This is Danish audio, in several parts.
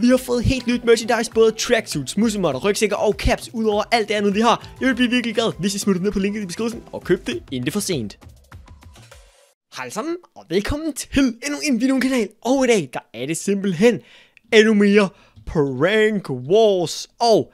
Vi har fået helt nyt merchandise, både tracksuits, musemotter, rygsækker og caps, udover alt det andet, vi har. Jeg vil blive virkelig glad, hvis I smutter ned på linket i beskrivelsen og køb det, inden det er for sent. Hej sammen, og velkommen til endnu en videokanal. Og i dag, der er det simpelthen endnu mere Prank Wars. Og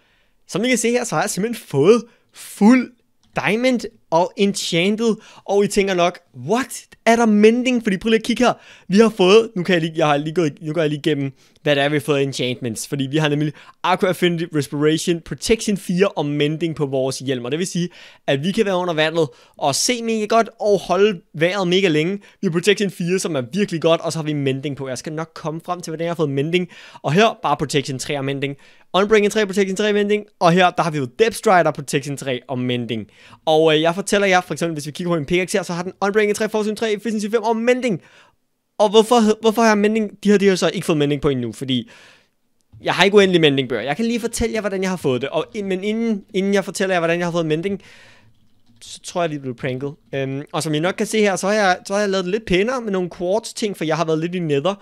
som I kan se her, så har jeg simpelthen fået fuld Diamond og Enchanted, og I tænker nok, what? Er der mending? Fordi prøv lige at kigge her. Vi har fået, nu kan jeg lige, jeg har lige gået, nu går jeg lige igennem hvad det er, vi har fået enchantments. Fordi vi har nemlig Aqua Affinity, Respiration, Protection 4 og Mending på vores hjelm. Og det vil sige, at vi kan være under vandet og se mega godt og holde vejret mega længe. Vi har Protection 4, som er virkelig godt, og så har vi Mending på. Jeg skal nok komme frem til, hvordan jeg har fået Mending. Og her bare Protection 3 og Mending. Unbringing 3, Protection 3 Mending, og her der har vi jo Depth Strider, Protection 3 og Mending. Og øh, jeg fortæller jer, for eksempel hvis vi kigger på en pickaxe her, så har den Unbringing 3, Fortune 3, Efficiency 5 og Mending. Og hvorfor, hvorfor har jeg mending, de her, de har så ikke fået mending på endnu, fordi jeg har ikke uendelig mendingbøger. Jeg kan lige fortælle jer, hvordan jeg har fået det. Og, men inden, inden jeg fortæller jer, hvordan jeg har fået mending, så tror jeg, de blev pranket. Um, og som I nok kan se her, så har jeg, så har jeg lavet det lidt pænere med nogle quartz ting, for jeg har været lidt i nether.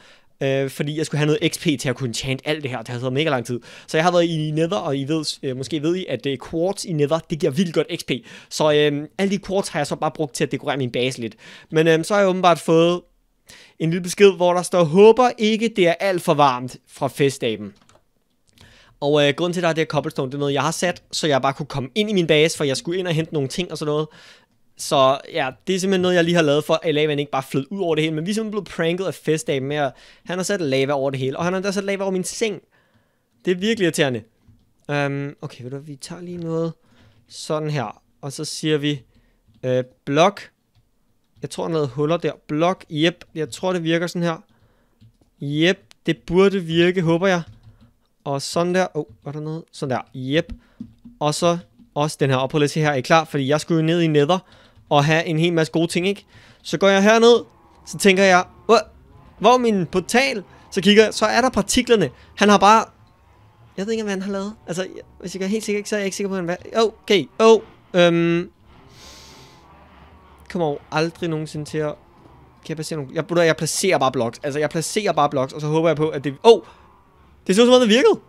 Uh, fordi jeg skulle have noget XP til at kunne chant alt det her, det har taget mega lang tid. Så jeg har været i nether, og I ved, uh, måske ved I, at uh, quartz i nether, det giver vildt godt XP. Så øh, alle de quartz har jeg så bare brugt til at dekorere min base lidt. Men øh, så har jeg åbenbart fået en lille besked, hvor der står, håber ikke det er alt for varmt fra festdagen. Og øh, grunden til, at der er det her cobblestone, det er noget, jeg har sat, så jeg bare kunne komme ind i min base, for jeg skulle ind og hente nogle ting og sådan noget. Så ja, det er simpelthen noget, jeg lige har lavet for, at lavaen ikke bare flød ud over det hele, men vi er simpelthen blevet pranket af festdagen med, at han har sat lava over det hele, og han har endda sat lava over min seng. Det er virkelig irriterende. Um, okay, ved du, vi tager lige noget sådan her, og så siger vi, øh, blok jeg tror, han lavede huller der. Blok, yep. Jeg tror, det virker sådan her. Yep, det burde virke, håber jeg. Og sådan der. Åh, oh, var der noget? Sådan der. Yep. Og så også den her opholdelse her. Er I klar? Fordi jeg skulle jo ned i nether og have en hel masse gode ting, ikke? Så går jeg herned, så tænker jeg, hvor er min portal? Så kigger jeg, så er der partiklerne. Han har bare... Jeg ved ikke, hvad han har lavet. Altså, hvis jeg er helt sikker, så er jeg ikke sikker på, hvad han... Okay, oh, øhm, kommer jo aldrig nogensinde til at... Kan jeg placere nogle... Jeg, jeg placerer bare blocks. Altså, jeg placerer bare blocks, og så håber jeg på, at det... Åh! Oh! Det så ud som om, det virkede! Åh,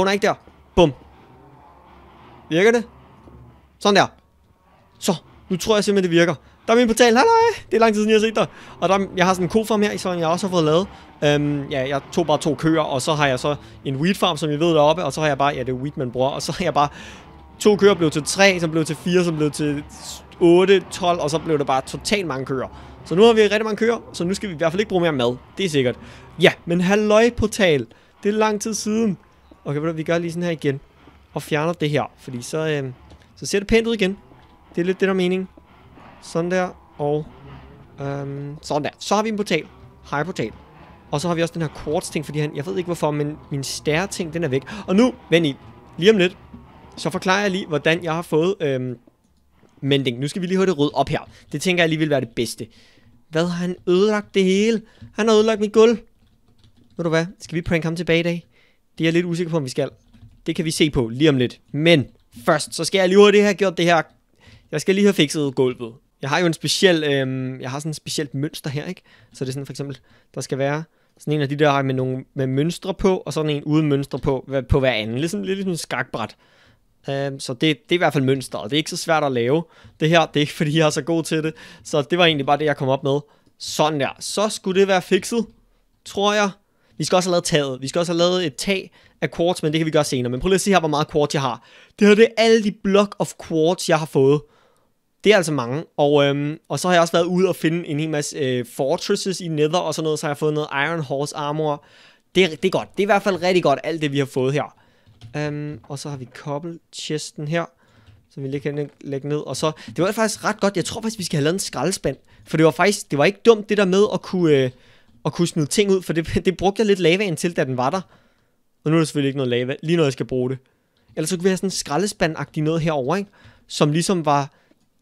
oh, nej, ikke der. Bum. Virker det? Sådan der. Så, nu tror jeg simpelthen, det virker. Der er min portal. Halløj! Det er lang tid siden, jeg har set dig. Og der, jeg har sådan en kofarm her, som jeg også har fået lavet. Øhm, ja, jeg tog bare to køer, og så har jeg så en wheat farm, som jeg ved deroppe. Og så har jeg bare, ja, det er wheat, man bruger. Og så har jeg bare to køer blev til tre, som blev til fire, som blev til 8, 12, og så blev der bare totalt mange køer. Så nu har vi rigtig mange køer, så nu skal vi i hvert fald ikke bruge mere mad. Det er sikkert. Ja, men halløj portal. Det er lang tid siden. Okay, vi gør lige sådan her igen. Og fjerner det her, fordi så, øh, så ser det pænt ud igen. Det er lidt det, der er mening. Sådan der, og øh, sådan der. Så har vi en portal. Hej portal. Og så har vi også den her quartz ting, fordi han, jeg ved ikke hvorfor, men min stær ting, den er væk. Og nu, vend i, lige om lidt, så forklarer jeg lige, hvordan jeg har fået øh, men nu skal vi lige have det rød op her. Det tænker jeg lige vil være det bedste. Hvad har han ødelagt det hele? Han har ødelagt mit gulv. Ved du hvad? Skal vi prank ham tilbage i dag? Det er jeg lidt usikker på, om vi skal. Det kan vi se på lige om lidt. Men først, så skal jeg lige have det her gjort det her. Jeg skal lige have fikset gulvet. Jeg har jo en speciel, øhm, jeg har sådan et specielt mønster her, ikke? Så det er sådan for eksempel, der skal være sådan en af de der med, nogle, med mønstre på, og sådan en uden mønstre på, på hver anden. Ligesom, lidt ligesom en skakbræt. Um, så det, det er i hvert fald mønstret. Det er ikke så svært at lave det her. Det er ikke, fordi jeg er så god til det. Så det var egentlig bare det, jeg kom op med. Sådan der. Så skulle det være fikset, tror jeg. Vi skal også have lavet taget. Vi skal også have lavet et tag af quartz, men det kan vi gøre senere. Men prøv lige at se her, hvor meget quartz jeg har. Det her det er alle de block of quartz, jeg har fået. Det er altså mange. Og, øhm, og så har jeg også været ude og finde en hel masse øh, fortresses i nether og sådan noget. Så har jeg fået noget Iron Horse armor. Det, det er godt. Det er i hvert fald rigtig godt, alt det vi har fået her. Um, og så har vi cobble chesten her, som vi lige kan lægge ned. Og så, det var faktisk ret godt. Jeg tror faktisk, vi skal have lavet en skraldespand. For det var faktisk, det var ikke dumt det der med at kunne, øh, at kunne smide ting ud. For det, det brugte jeg lidt lavaen til, da den var der. Og nu er der selvfølgelig ikke noget lava, lige når jeg skal bruge det. Ellers så kunne vi have sådan en skraldespand agtig noget herover, ikke? Som ligesom var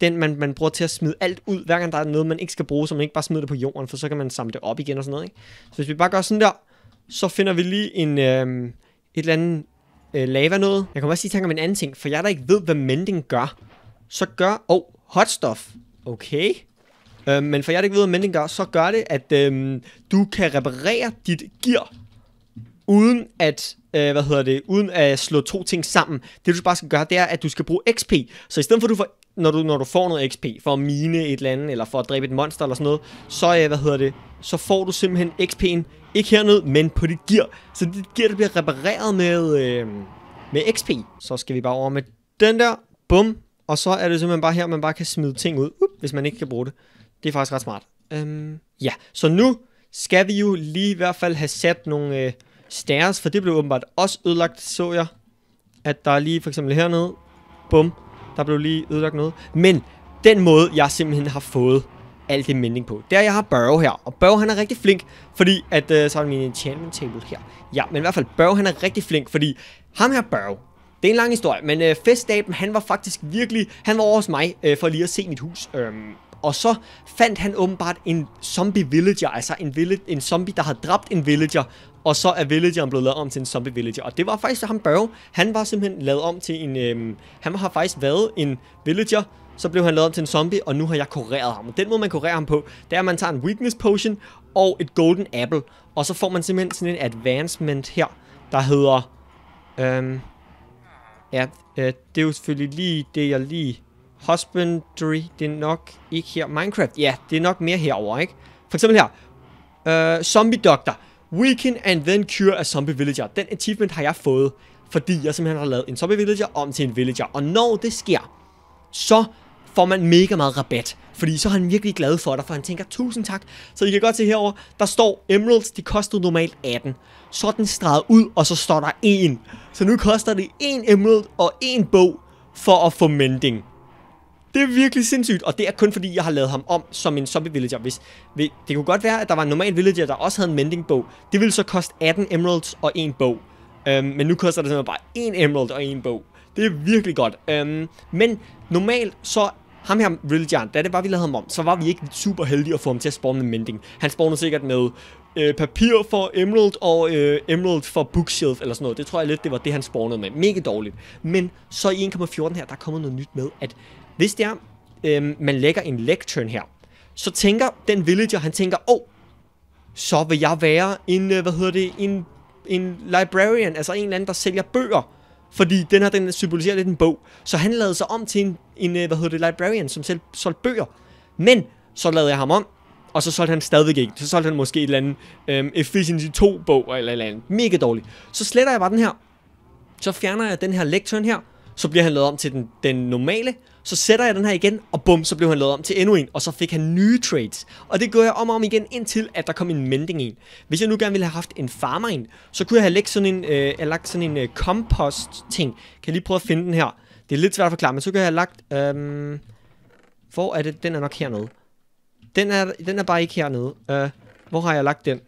den, man, man bruger til at smide alt ud, hver gang der er noget, man ikke skal bruge, så man ikke bare smider det på jorden, for så kan man samle det op igen og sådan noget, ikke? Så hvis vi bare gør sådan der, så finder vi lige en, øh, et eller andet øh, lava noget. Jeg kommer også lige i om en anden ting, for jeg der ikke ved, hvad mending gør, så gør... Åh, oh, hot stuff. Okay. Øh, men for jeg der ikke ved, hvad mending gør, så gør det, at øh, du kan reparere dit gear, uden at øh, hvad hedder det, uden at slå to ting sammen. Det du bare skal gøre, det er, at du skal bruge XP. Så i stedet for at du får når du, når du får noget XP for at mine et eller andet, eller for at dræbe et monster eller sådan noget, så, øh, hvad hedder det, så får du simpelthen XP'en, ikke hernede, men på dit gear. Så dit gear, det bliver repareret med, øh, med XP. Så skal vi bare over med den der, bum, og så er det simpelthen bare her, man bare kan smide ting ud, up, hvis man ikke kan bruge det. Det er faktisk ret smart. Um, ja, så nu skal vi jo lige i hvert fald have sat nogle øh, stairs, for det blev åbenbart også ødelagt, så jeg. At der er lige for eksempel hernede, bum, der blev lige ødelagt noget. Men den måde, jeg simpelthen har fået alt det mending på, det er, jeg har Burrow her. Og Burrow, han er rigtig flink, fordi at... Øh, så er min enchantment table her. Ja, men i hvert fald, Burrow, han er rigtig flink, fordi ham her Burrow, det er en lang historie, men øh, feststaben, han var faktisk virkelig, han var over hos mig øh, for lige at se mit hus. Øhm, og så fandt han åbenbart en zombie villager, altså en, village, en zombie, der havde dræbt en villager. Og så er villageren blevet lavet om til en zombie villager. Og det var faktisk ham Børge. Han var simpelthen lavet om til en... Øhm, han har faktisk været en villager. Så blev han lavet om til en zombie, og nu har jeg kureret ham. Og den måde, man kurerer ham på, det er, at man tager en weakness potion og et golden apple. Og så får man simpelthen sådan en advancement her, der hedder... Øhm, ja, øh, det er jo selvfølgelig lige det, jeg lige... Husbandry, det er nok ikke her. Minecraft, ja, det er nok mere herover, ikke? For eksempel her. Øh, zombie doctor. Weaken and then cure a zombie villager. Den achievement har jeg fået, fordi jeg simpelthen har lavet en zombie villager om til en villager. Og når det sker, så får man mega meget rabat. Fordi så er han virkelig glad for dig, for han tænker, tusind tak. Så I kan godt se herover, der står emeralds, de kostede normalt 18. Så er den streget ud, og så står der 1. Så nu koster det 1 emerald og en bog for at få mending. Det er virkelig sindssygt, og det er kun fordi, jeg har lavet ham om som en zombie villager. Hvis, det kunne godt være, at der var en normal villager, der også havde en mending-bog. Det ville så koste 18 emeralds og en bog. Øhm, men nu koster det simpelthen bare en emerald og en bog. Det er virkelig godt. Øhm, men normalt så ham her, Villageren, da det var, vi lavede ham om, så var vi ikke super heldige at få ham til at spawne med mending. Han spawnede sikkert med øh, papir for Emerald og øh, Emerald for Bookshelf eller sådan noget. Det tror jeg lidt, det var det, han spawnede med. Mega dårligt. Men så i 1.14 her, der er kommet noget nyt med, at hvis det er, øhm, man lægger en lectern her, så tænker den villager, han tænker, åh, oh, så vil jeg være en, øh, hvad hedder det, en, en librarian, altså en eller anden, der sælger bøger. Fordi den her, den symboliserer lidt en bog. Så han lavede sig om til en, en øh, hvad hedder det, librarian, som selv solgte bøger. Men så lavede jeg ham om, og så solgte han stadig ikke. Så solgte han måske et eller andet øhm, Efficiency 2-bog, eller et eller andet. Mega dårligt. Så sletter jeg bare den her. Så fjerner jeg den her lektøren her, så bliver han lavet om til den, den normale, så sætter jeg den her igen, og bum, så blev han lavet om til endnu en, og så fik han nye trades. Og det gør jeg om og om igen, indtil at der kom en mending en. Hvis jeg nu gerne ville have haft en farmer en, så kunne jeg have lagt sådan en, øh, lagt sådan en øh, compost ting. Kan jeg lige prøve at finde den her? Det er lidt svært at forklare, men så kan jeg have lagt... Øh, hvor er det? Den er nok hernede. Den er, den er bare ikke hernede. Uh, hvor har jeg lagt den?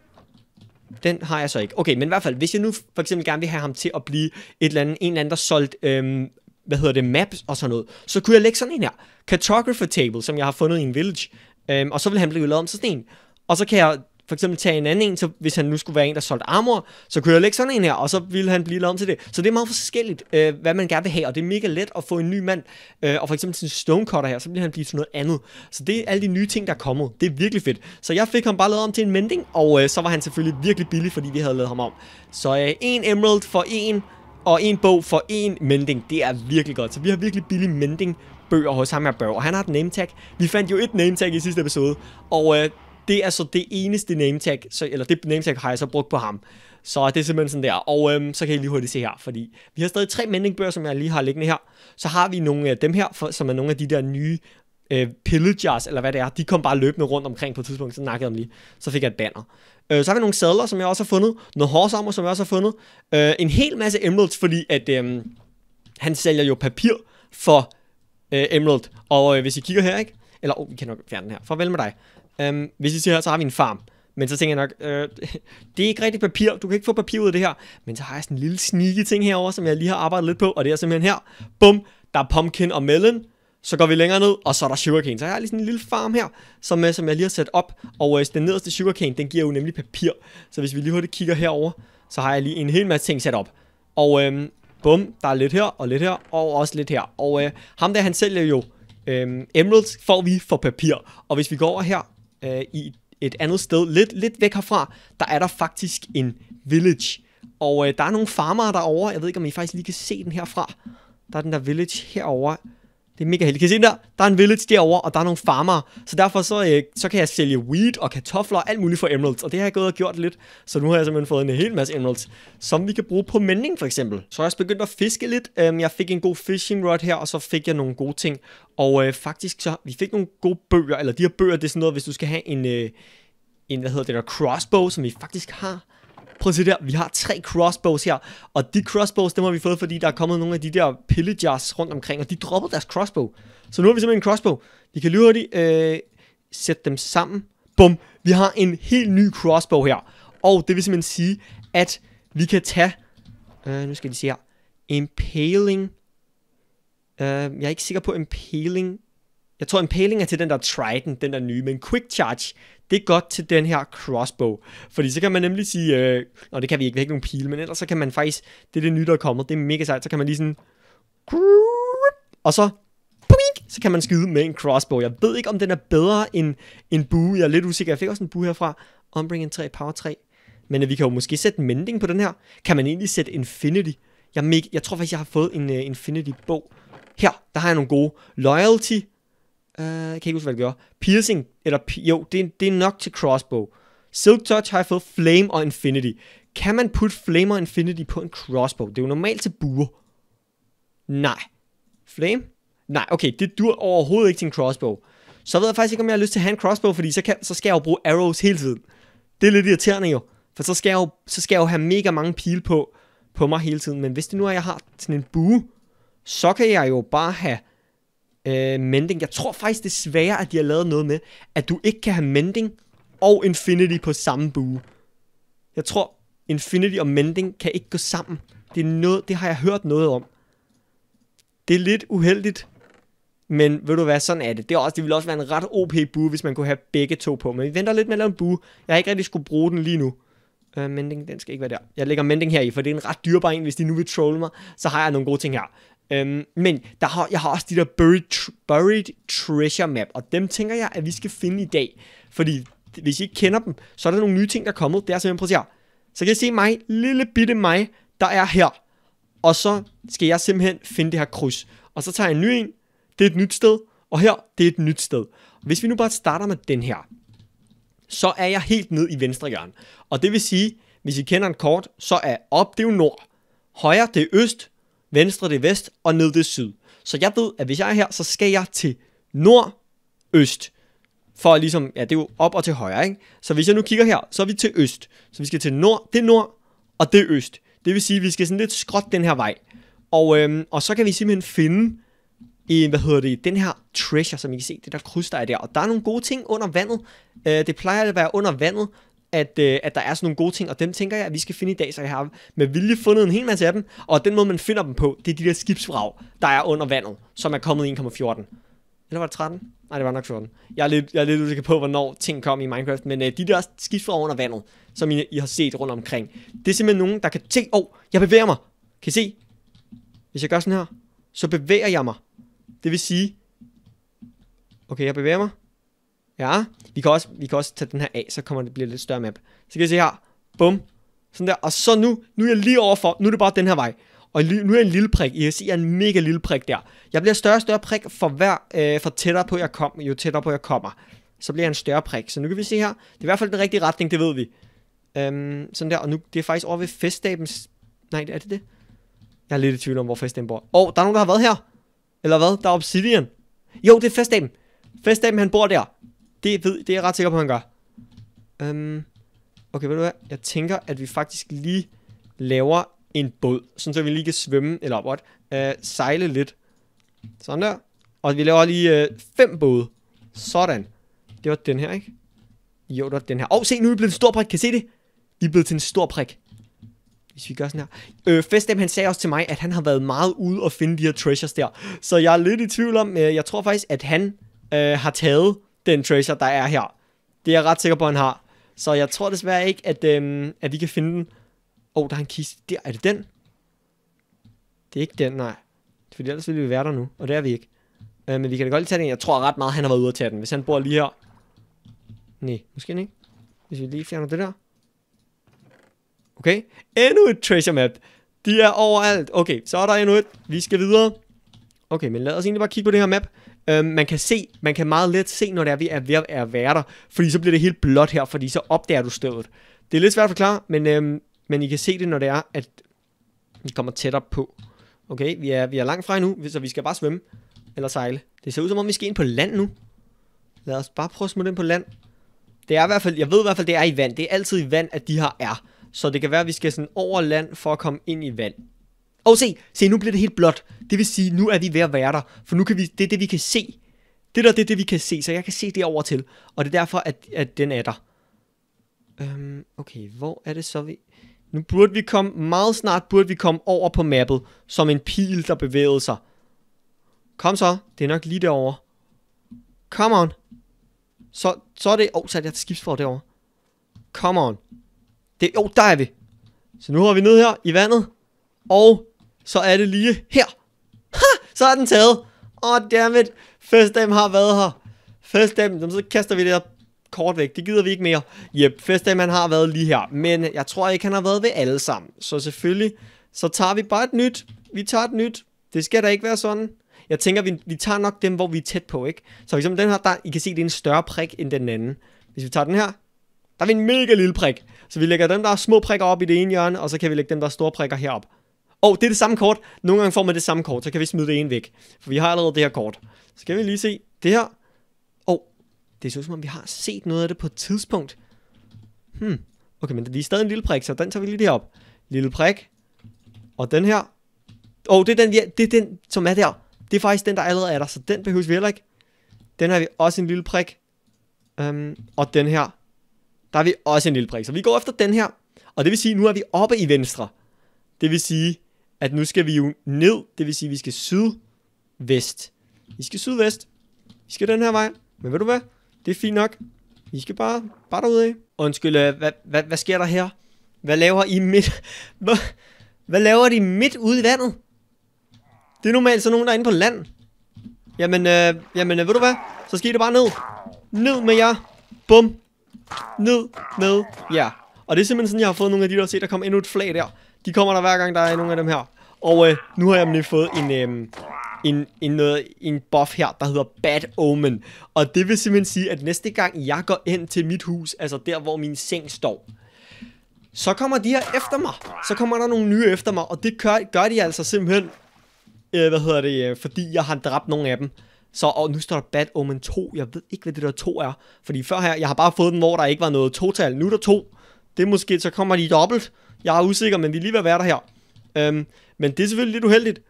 Den har jeg så ikke. Okay, men i hvert fald, hvis jeg nu for eksempel gerne vil have ham til at blive et eller andet, en eller anden, der solgte øhm, hvad hedder det, maps og sådan noget, så kunne jeg lægge sådan en her, cartographer table, som jeg har fundet i en village, øhm, og så vil han blive lavet om til sådan en. Og så kan jeg for eksempel tage en anden en, så hvis han nu skulle være en, der solgte armor, så kunne jeg lægge sådan en her, og så ville han blive lavet om til det. Så det er meget forskelligt, øh, hvad man gerne vil have, og det er mega let at få en ny mand, øh, og for eksempel sin stonecutter her, så bliver han blive til noget andet. Så det er alle de nye ting, der er kommet. Det er virkelig fedt. Så jeg fik ham bare lavet om til en mending, og øh, så var han selvfølgelig virkelig billig, fordi vi havde lavet ham om. Så øh, en emerald for en og en bog for en mending. Det er virkelig godt. Så vi har virkelig billig mending bøger hos ham her bør. og han har et nametag. Vi fandt jo et nametag i sidste episode, og øh, det er så det eneste nametag, så, eller det nametag har jeg så brugt på ham. Så det er simpelthen sådan der, og øh, så kan I lige hurtigt se her, fordi vi har stadig tre mendingbøger, som jeg lige har liggende her. Så har vi nogle af dem her, for, som er nogle af de der nye øh, pillagers, eller hvad det er, de kom bare løbende rundt omkring på et tidspunkt, så nakkede dem lige. Så fik jeg et banner. Øh, så har vi nogle sadler, som jeg også har fundet, noget hårsommer, som jeg også har fundet, øh, en hel masse emeralds, fordi at øh, han sælger jo papir for øh, emerald. Og øh, hvis I kigger her, ikke? Eller, oh, vi kan nok fjerne den her. Farvel med dig. Øh, hvis I ser her, så har vi en farm. Men så tænker jeg nok, øh, det er ikke rigtigt papir, du kan ikke få papir ud af det her. Men så har jeg sådan en lille sneaky ting herover, som jeg lige har arbejdet lidt på, og det er simpelthen her. Bum, der er pumpkin og melon. Så går vi længere ned, og så er der sugarcane. Så jeg har lige sådan en lille farm her, som, øh, som jeg lige har sat op. Og øh, den nederste sugarcane, den giver jo nemlig papir. Så hvis vi lige hurtigt kigger herover, så har jeg lige en hel masse ting sat op. Og øh, bum, der er lidt her, og lidt her, og også lidt her. Og øh, ham der, han sælger jo øh, emeralds, får vi for papir. Og hvis vi går over her øh, i et andet sted, lidt, lidt væk herfra, der er der faktisk en village. Og øh, der er nogle farmere derovre. Jeg ved ikke, om I faktisk lige kan se den herfra. Der er den der village herover. Det er mega heldigt. Kan I se der? Der er en village derovre, og der er nogle farmer. Så derfor så, øh, så kan jeg sælge weed og kartofler og alt muligt for emeralds. Og det har jeg gået og gjort lidt. Så nu har jeg simpelthen fået en hel masse emeralds, som vi kan bruge på mending for eksempel. Så har jeg også begyndt at fiske lidt. Øhm, jeg fik en god fishing rod her, og så fik jeg nogle gode ting. Og øh, faktisk så, vi fik nogle gode bøger. Eller de her bøger, det er sådan noget, hvis du skal have en... Øh, en, hvad hedder det der, crossbow, som vi faktisk har, prøv at se der, vi har tre crossbows her, og de crossbows, dem har vi fået, fordi der er kommet nogle af de der pillagers rundt omkring, og de droppede deres crossbow. Så nu har vi simpelthen en crossbow. Vi kan hurtigt øh, sætte dem sammen. Bum, vi har en helt ny crossbow her. Og det vil simpelthen sige, at vi kan tage, øh, nu skal jeg se her, impaling. Øh, jeg er ikke sikker på impaling jeg tror, paling er til den der trident, den der nye, men quick charge, det er godt til den her crossbow. Fordi så kan man nemlig sige, øh, nå det kan vi ikke, vi ikke nogen pile, men ellers så kan man faktisk, det er det nye, der er kommet, det er mega sejt, så kan man lige sådan, og så så kan man skyde med en crossbow. Jeg ved ikke, om den er bedre end en bue. Jeg er lidt usikker. Jeg fik også en bue herfra. Ombring en 3, power 3. Men øh, vi kan jo måske sætte mending på den her. Kan man egentlig sætte infinity? Jeg, jeg tror faktisk, jeg har fået en uh, infinity-bog. Her, der har jeg nogle gode loyalty jeg øh, kan ikke huske, hvad det gjorde. Piercing, eller jo, det, det er nok til crossbow. Silk Touch har jeg fået Flame og Infinity. Kan man putte Flame og Infinity på en crossbow? Det er jo normalt til buer. Nej. Flame? Nej, okay, det dur overhovedet ikke til en crossbow. Så ved jeg faktisk ikke, om jeg har lyst til at have en crossbow, fordi så, kan, så skal jeg jo bruge arrows hele tiden. Det er lidt irriterende jo, for så skal jeg jo, så skal jeg jo have mega mange pile på, på mig hele tiden. Men hvis det nu er, at jeg har sådan en bue, så kan jeg jo bare have øh, mending. Jeg tror faktisk desværre, at de har lavet noget med, at du ikke kan have mending og infinity på samme bue. Jeg tror, infinity og mending kan ikke gå sammen. Det, er noget, det har jeg hørt noget om. Det er lidt uheldigt, men ved du hvad, sådan er det. Det, er også, det ville også være en ret OP bue, hvis man kunne have begge to på. Men vi venter lidt med at lave en bue. Jeg har ikke rigtig skulle bruge den lige nu. Uh, mending, den skal ikke være der. Jeg lægger mending her i, for det er en ret dyrbar en. Hvis de nu vil trolle mig, så har jeg nogle gode ting her. Øhm, men der har, jeg har også de der buried, buried treasure map, og dem tænker jeg, at vi skal finde i dag. Fordi hvis I ikke kender dem, så er der nogle nye ting, der er kommet. Det er simpelthen prøv at her. Så kan I se mig, lille bitte mig, der er her. Og så skal jeg simpelthen finde det her kryds. Og så tager jeg en ny en. Det er et nyt sted. Og her, det er et nyt sted. Hvis vi nu bare starter med den her, så er jeg helt ned i venstre hjørne. Og det vil sige, hvis I kender en kort, så er op, det er jo nord. Højre, det er øst venstre det er vest, og ned det er syd. Så jeg ved, at hvis jeg er her, så skal jeg til nordøst, for ligesom, ja, det er jo op og til højre, ikke? Så hvis jeg nu kigger her, så er vi til øst. Så vi skal til nord, det er nord, og det er øst. Det vil sige, at vi skal sådan lidt skråt den her vej. Og, øhm, og så kan vi simpelthen finde i, hvad hedder det, den her treasure, som I kan se, det der kryds, der er der. Og der er nogle gode ting under vandet. Øh, det plejer at være under vandet, at, øh, at der er sådan nogle gode ting, og dem tænker jeg, at vi skal finde i dag, så jeg har med vilje fundet en hel masse af dem, og den måde, man finder dem på, det er de der skibsvrag, der er under vandet, som er kommet i 1,14. Eller var det 13? Nej, det var nok 14. Jeg er lidt, jeg er lidt usikker på, hvornår ting kom i Minecraft, men øh, de der skibsvrag under vandet, som I, I har set rundt omkring, det er simpelthen nogen, der kan se, åh, oh, jeg bevæger mig. Kan I se? Hvis jeg gør sådan her, så bevæger jeg mig. Det vil sige, okay, jeg bevæger mig, Ja, vi kan, også, vi kan også tage den her af, så kommer det blive lidt større map. Så kan I se her. Bum. Sådan der. Og så nu, nu er jeg lige overfor. Nu er det bare den her vej. Og nu er jeg en lille prik. I kan se, jeg er en mega lille prik der. Jeg bliver større og større prik for hver, øh, for tættere på jeg kommer, jo tættere på jeg kommer. Så bliver jeg en større prik. Så nu kan vi se her. Det er i hvert fald den rigtige retning, det ved vi. Øhm, sådan der. Og nu, det er faktisk over ved feststabens... Nej, er det det? Jeg er lidt i tvivl om, hvor feststaben bor. Åh, oh, der er nogen, der har været her. Eller hvad? Der er Obsidian. Jo, det er feststaben. Festdamen han bor der. Det, ved, det er jeg ret sikker på, han gør. Um, okay, ved du hvad? Jeg tænker, at vi faktisk lige laver en båd, sådan så vi lige kan svømme, eller what, Uh, sejle lidt. Sådan der. Og vi laver lige uh, fem både. Sådan. Det var den her, ikke? Jo, det var den her. Åh, oh, se, nu er det blevet en stor prik. Kan I se det? I er blevet til en stor prik. Hvis vi gør sådan her. Øh, Festem, han sagde også til mig, at han har været meget ude og finde de her treasures der. Så jeg er lidt i tvivl om, øh, jeg tror faktisk, at han øh, har taget den treasure, der er her. Det er jeg ret sikker på, han har. Så jeg tror desværre ikke, at, øhm, at vi kan finde den. Åh, oh, der er en kiste. Der, er det den? Det er ikke den, nej. Fordi ellers ville vi være der nu, og det er vi ikke. Øh, men vi kan da godt lige tage den. Jeg tror ret meget, han har været ude at tage den. Hvis han bor lige her. Nej, måske ikke. Hvis vi lige fjerner det der. Okay. Endnu et treasure map. De er overalt. Okay, så er der endnu et. Vi skal videre. Okay, men lad os egentlig bare kigge på det her map. Øh, man kan se, man kan meget let se, når det er, vi er ved at være der, fordi så bliver det helt blåt her, fordi så opdager du stedet. Det er lidt svært at forklare, men, øh, men I kan se det, når det er, at vi kommer tættere på. Okay, vi er, vi er langt fra nu, så vi skal bare svømme eller sejle. Det ser ud som om, vi skal ind på land nu. Lad os bare prøve at smutte ind på land. Det er i hvert fald, jeg ved i hvert fald, det er i vand. Det er altid i vand, at de her er. Så det kan være, at vi skal sådan over land for at komme ind i vand. Og se, se, nu bliver det helt blåt. Det vil sige, nu er vi ved at være der, for nu kan vi, det er det, vi kan se. Det der, det er det, vi kan se, så jeg kan se det over til. Og det er derfor, at, at den er der. Øhm, okay, hvor er det så, vi... Nu burde vi komme, meget snart burde vi komme over på mappet, som en pil, der bevægede sig. Kom så, det er nok lige derovre. Come on. Så, så er det, åh, oh, så er det skift for derovre. Come on. Det, jo, oh, der er vi. Så nu har vi ned her i vandet, og så er det lige her. Ha! Så er den taget. Og oh, dammit, Festdam har været her. Festdam, så kaster vi det her kort væk. Det gider vi ikke mere. Jep, Festdam han har været lige her. Men jeg tror ikke, han har været ved alle sammen. Så selvfølgelig, så tager vi bare et nyt. Vi tager et nyt. Det skal da ikke være sådan. Jeg tænker, vi, vi tager nok dem, hvor vi er tæt på, ikke? Så for den her, der, I kan se, det er en større prik end den anden. Hvis vi tager den her, der er vi en mega lille prik. Så vi lægger dem, der er små prikker op i det ene hjørne, og så kan vi lægge dem, der er store prikker herop oh, det er det samme kort. Nogle gange får man det samme kort, så kan vi smide det ene væk. For vi har allerede det her kort. Så skal vi lige se det her. Oh, det ser som om vi har set noget af det på et tidspunkt. Hmm. Okay, men det er stadig en lille prik, så den tager vi lige op. Lille prik. Og den her. Åh, oh, det, er den, ja, det er den, som er der. Det er faktisk den, der allerede er der, så den behøver vi heller ikke. Den har vi også en lille prik. Um, og den her. Der har vi også en lille prik. Så vi går efter den her. Og det vil sige, nu er vi oppe i venstre. Det vil sige, at nu skal vi jo ned, det vil sige, at vi skal sydvest. Vi skal sydvest. Vi skal den her vej. Men ved du hvad? Det er fint nok. Vi skal bare, bare derude. af. Undskyld, øh, hvad, hvad, hvad sker der her? Hvad laver I midt... Hvad, hvad laver de midt ude i vandet? Det er normalt sådan nogen, der er inde på land. Jamen, øh, jamen, øh, ved du hvad? Så skal I det bare ned. Ned med jer. Bum. Ned med jer. Og det er simpelthen sådan, jeg har fået nogle af de der, se, der kom endnu et flag der. De kommer der hver gang, der er nogle af dem her. Og øh, nu har jeg nemlig fået en, øh, en, en, noget, en buff her, der hedder Bad Omen. Og det vil simpelthen sige, at næste gang jeg går ind til mit hus, altså der hvor min seng står, så kommer de her efter mig. Så kommer der nogle nye efter mig, og det gør, gør de altså simpelthen, øh, hvad hedder det, øh, fordi jeg har dræbt nogle af dem. Så og nu står der Bad Omen 2. Jeg ved ikke, hvad det der 2 er. Fordi før her, jeg har bare fået den, hvor der ikke var noget total. Nu er der 2. Det er måske, så kommer de dobbelt. Jeg er usikker, men de er lige ved at være der her. Øhm, men det er selvfølgelig lidt uheldigt.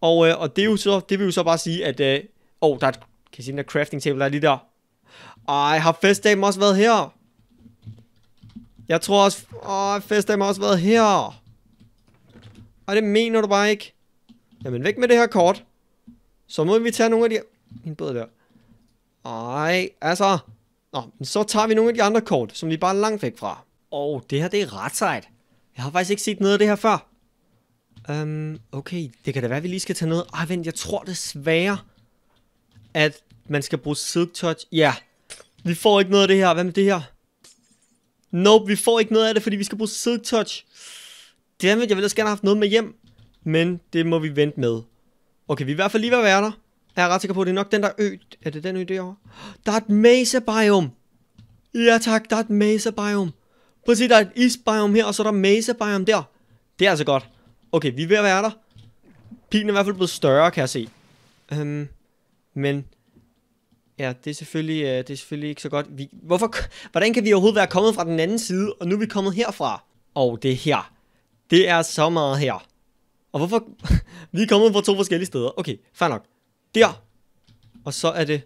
Og, øh, og det, er jo så, det vil jo så bare sige, at... Øh, oh, der er et kan sige, der crafting table, der er lige der. Ej, har festdagen også været her? Jeg tror også... Åh, festdagen har også været her. Og det mener du bare ikke. Jamen, væk med det her kort. Så må vi tage nogle af de... Min båd der. Ej, altså... Nå, så tager vi nogle af de andre kort, som vi bare er langt væk fra. Og oh, det her, det er ret sejt. Jeg har faktisk ikke set noget af det her før. Um, okay, det kan da være, at vi lige skal tage noget. Ej, vent, jeg tror desværre, at man skal bruge silk touch. Ja, yeah. vi får ikke noget af det her. Hvad med det her? Nope, vi får ikke noget af det, fordi vi skal bruge silk touch. Dammit, jeg ville også gerne have haft noget med hjem. Men det må vi vente med. Okay, vi er i hvert fald lige ved at være der. Jeg er ret sikker på, at det er nok den der ø. Er det den ø derovre? Der er et mesa-biome. Ja tak, der er et mesa-biome. Prøv at se, der er et Biome her, og så er der mesa-biome der. Det er altså godt. Okay, vi er ved at være der. Pilen er i hvert fald blevet større, kan jeg se. Øhm, men... Ja, det er selvfølgelig, øh, det er selvfølgelig ikke så godt. Vi, hvorfor, hvordan kan vi overhovedet være kommet fra den anden side, og nu er vi kommet herfra? Og det her. Det er så meget her. Og hvorfor... vi er kommet fra to forskellige steder. Okay, fair nok. Der. Og så er det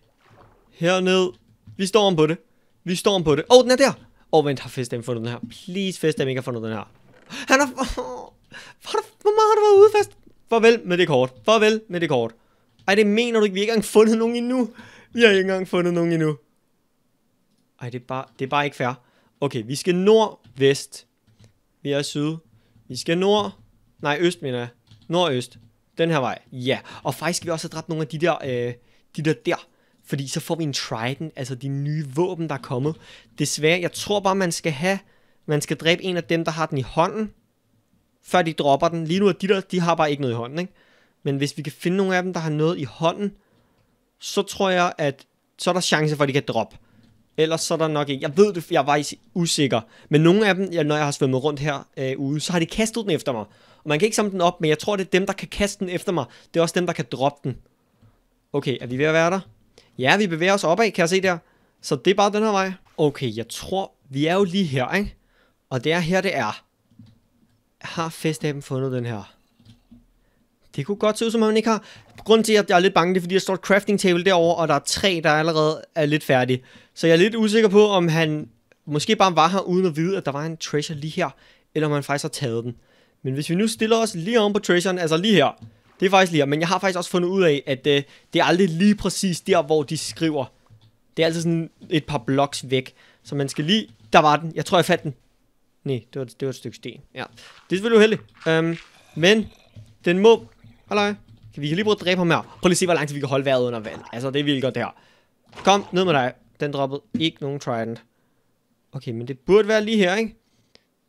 hernede. Vi står om på det. Vi står om på det. Åh, oh, den er der. Åh, oh, vent, har Festem fundet den her? Please, Festem ikke har fundet den her. Han har... Hvor, hvor meget har du været ude fast? Farvel med det kort. Farvel med det kort. Ej, det mener du ikke. Vi har ikke engang fundet nogen endnu. Vi har ikke engang fundet nogen endnu. Ej, det er bare, det er bare ikke fair. Okay, vi skal nordvest. Vi er syd. Vi skal nord... Nej, øst mener jeg. Nordøst. Den her vej. Ja. Og faktisk skal vi også have dræbt nogle af de der... Øh, de der der. Fordi så får vi en trident, altså de nye våben, der er kommet. Desværre, jeg tror bare, man skal have... Man skal dræbe en af dem, der har den i hånden før de dropper den. Lige nu er de der, de har bare ikke noget i hånden, ikke? Men hvis vi kan finde nogle af dem, der har noget i hånden, så tror jeg, at så er der chance for, at de kan droppe. Ellers så er der nok ikke. Jeg ved det, jeg var usikker. Men nogle af dem, jeg, når jeg har svømmet rundt her øh, ude, så har de kastet den efter mig. Og man kan ikke samle den op, men jeg tror, det er dem, der kan kaste den efter mig. Det er også dem, der kan droppe den. Okay, er vi ved at være der? Ja, vi bevæger os opad, kan jeg se der. Så det er bare den her vej. Okay, jeg tror, vi er jo lige her, ikke? Og det er her, det er har Festappen fundet den her? Det kunne godt se ud, som om han ikke har... Grunden til, at jeg er lidt bange, det er, fordi der står et crafting table derovre, og der er tre, der allerede er lidt færdige. Så jeg er lidt usikker på, om han måske bare var her uden at vide, at der var en treasure lige her, eller om han faktisk har taget den. Men hvis vi nu stiller os lige oven på treasuren, altså lige her, det er faktisk lige her, men jeg har faktisk også fundet ud af, at øh, det er aldrig lige præcis der, hvor de skriver. Det er altid sådan et par blocks væk, så man skal lige... Der var den, jeg tror jeg fandt den. Nej, det var, det var et stykke sten. Ja. Det er selvfølgelig uheldigt. Um, men den må... Halløj. Vi lige prøve at dræbe ham her. Prøv lige at se, hvor lang tid vi kan holde vejret under vand. Altså, det er virkelig godt det her. Kom, ned med dig. Den droppede ikke nogen trident. Okay, men det burde være lige her, ikke?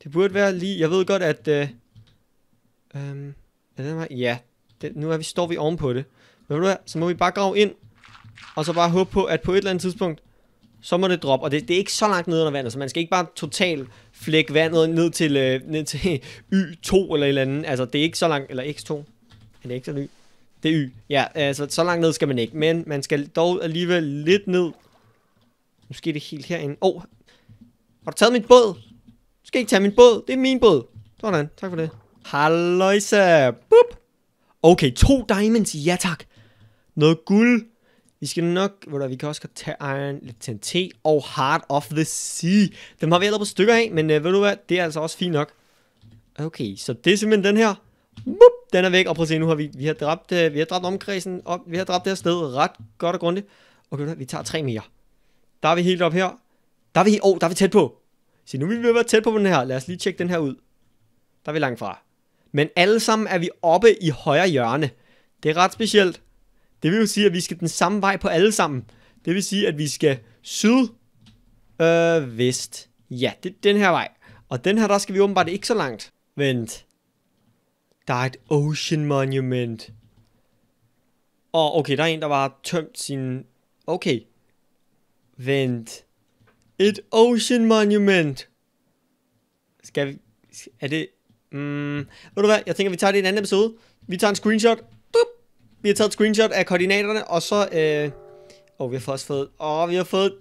Det burde være lige... Jeg ved godt, at... Øh, øh, er den her? Ja. Det, nu er vi, står vi ovenpå det. Men ved du hvad, så må vi bare grave ind. Og så bare håbe på, at på et eller andet tidspunkt så må det droppe, og det, det er ikke så langt ned under vandet, så man skal ikke bare totalt flække vandet ned til, øh, ned til Y2 eller et eller andet, altså det er ikke så langt, eller X2, er det X eller Y? Det er Y, ja, altså så langt ned skal man ikke, men man skal dog alligevel lidt ned, måske det helt herinde, åh, oh, har du taget min båd? Du skal ikke tage min båd, det er min båd, sådan, tak for det, halløjsa, Boop! okay, to diamonds, ja tak, noget guld, vi skal nok, hvor der, vi kan også godt tage Iron, lidt TNT og Heart of the Sea. Dem har vi allerede på stykker af, men øh, ved du hvad, det er altså også fint nok. Okay, så det er simpelthen den her. Boop, den er væk, og prøv at se, nu har vi, vi har dræbt, øh, vi har dræbt omkredsen, op, vi har dræbt det her sted ret godt og grundigt. Okay, vi tager tre mere. Der er vi helt op her. Der er vi, oh, der er vi tæt på. Se, nu vil vi være tæt på den her. Lad os lige tjekke den her ud. Der er vi langt fra. Men alle sammen er vi oppe i højre hjørne. Det er ret specielt. Det vil jo sige, at vi skal den samme vej på alle sammen. Det vil sige, at vi skal syd, øh, vest. Ja, det er den her vej. Og den her, der skal vi åbenbart ikke så langt. Vent. Der er et ocean monument. Og okay, der er en, der var tømt sin... Okay. Vent. Et ocean monument. Skal vi... Er det... Mm, ved du hvad, jeg tænker, vi tager det i en anden episode. Vi tager en screenshot, vi har taget et screenshot af koordinaterne, og så... Øh, og oh, vi har også fået... Åh, oh, vi har fået...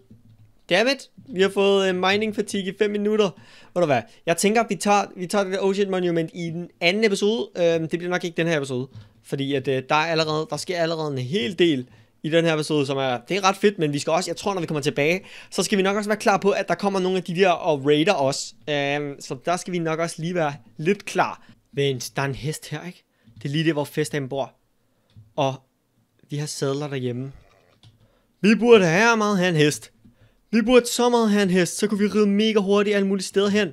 Dammit! Vi har fået øh, mining fatigue i 5 minutter. Ved du hvad? Jeg tænker, vi tager, vi tager det der Ocean Monument i den anden episode. Øh, det bliver nok ikke den her episode. Fordi at, øh, der, er allerede, der sker allerede en hel del i den her episode, som er, det er ret fedt, men vi skal også, jeg tror, når vi kommer tilbage, så skal vi nok også være klar på, at der kommer nogle af de der og raider os. Øhm, så der skal vi nok også lige være lidt klar. Vent, der er en hest her, ikke? Det er lige det, hvor festen bor. Og vi har sædler derhjemme. Vi burde have meget have en hest. Vi burde så meget have en hest, så kunne vi ride mega hurtigt alle mulige steder hen.